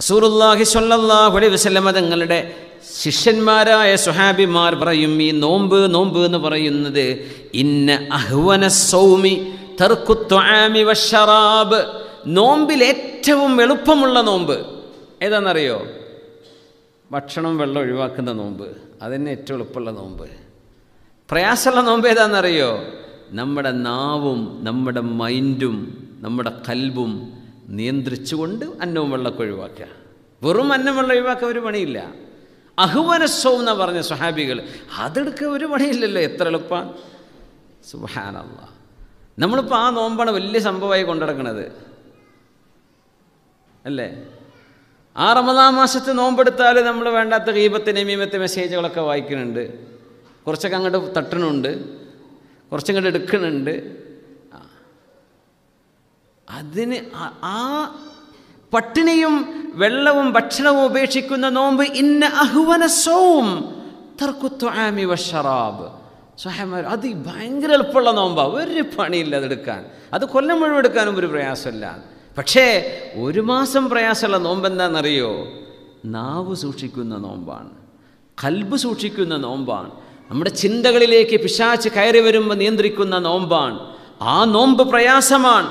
റസൂറുല്ലാഹി സ്വല്ലാഹു അലൈ വസ്ലമ തങ്ങളുടെ ശിഷ്യന്മാരായ സുഹാബിമാർ പറയും ഈ നോമ്പ് നോമ്പ് എന്ന് പറയുന്നത് ഇന്ന അഹ്വന സൗമി തർക്കുത്വാമി വഷറാബ് നോമ്പിൽ ഏറ്റവും എളുപ്പമുള്ള നോമ്പ് ഏതാണെന്നറിയോ ഭക്ഷണം വെള്ളം ഒഴിവാക്കുന്ന നോമ്പ് അതന്നെ ഏറ്റവും എളുപ്പമുള്ള നോമ്പ് പ്രയാസമുള്ള നോമ്പ് ഏതാണെന്നറിയോ നമ്മുടെ നാവും നമ്മുടെ മൈൻഡും നമ്മുടെ കൽബും നിയന്ത്രിച്ചുകൊണ്ട് അന്നവും വെള്ളമൊക്കെ ഒഴിവാക്കുക വെറും അന്നം വെള്ളം ഒഴിവാക്കുക ഒരു പണിയില്ല അഹുവനസ്വം എന്ന് പറഞ്ഞ സ്വഹാബികൾ അതെടുക്കുക ഒരു പണിയില്ലല്ലോ എത്ര എളുപ്പം സുഹാനല്ല നമ്മളിപ്പോൾ ആ നോമ്പാണ് വലിയ സംഭവമായി കൊണ്ടിടക്കണത് അല്ലേ ആ റമദാ മാസത്ത് നോമ്പെടുത്താൽ നമ്മൾ വേണ്ടാത്ത ഗീപത്തെ നമീമത്തെ മെസ്സേജുകളൊക്കെ വായിക്കുന്നുണ്ട് കുറച്ചൊക്കെ അങ്ങോട്ട് തട്ടണുണ്ട് കുറച്ചങ്ങോട്ട് എടുക്കുന്നുണ്ട് അതിന് ആ പട്ടിണിയും വെള്ളവും ഭക്ഷണവും ഉപേക്ഷിക്കുന്ന നോമ്പ് ഇന്ന അഹുവന സോം തർക്കുത്വാമി വഷറാബ് സഹായമാർ അത് ഭയങ്കര എളുപ്പമുള്ള നോമ്പാണ് ഒരു പണിയില്ല അതെടുക്കാൻ അത് കൊല്ലം മുഴുവൻ എടുക്കാനും ഒരു പ്രയാസമില്ല പക്ഷേ ഒരു മാസം പ്രയാസമുള്ള നോമ്പ് എന്താണെന്നറിയോ നാവ് സൂക്ഷിക്കുന്ന നോമ്പാണ് കൽബ് സൂക്ഷിക്കുന്ന നോമ്പാണ് നമ്മുടെ ചിന്തകളിലേക്ക് പിശാച്ച് കയറി വരുമ്പോൾ നിയന്ത്രിക്കുന്ന നോമ്പാണ് ആ നോമ്പ് പ്രയാസമാണ്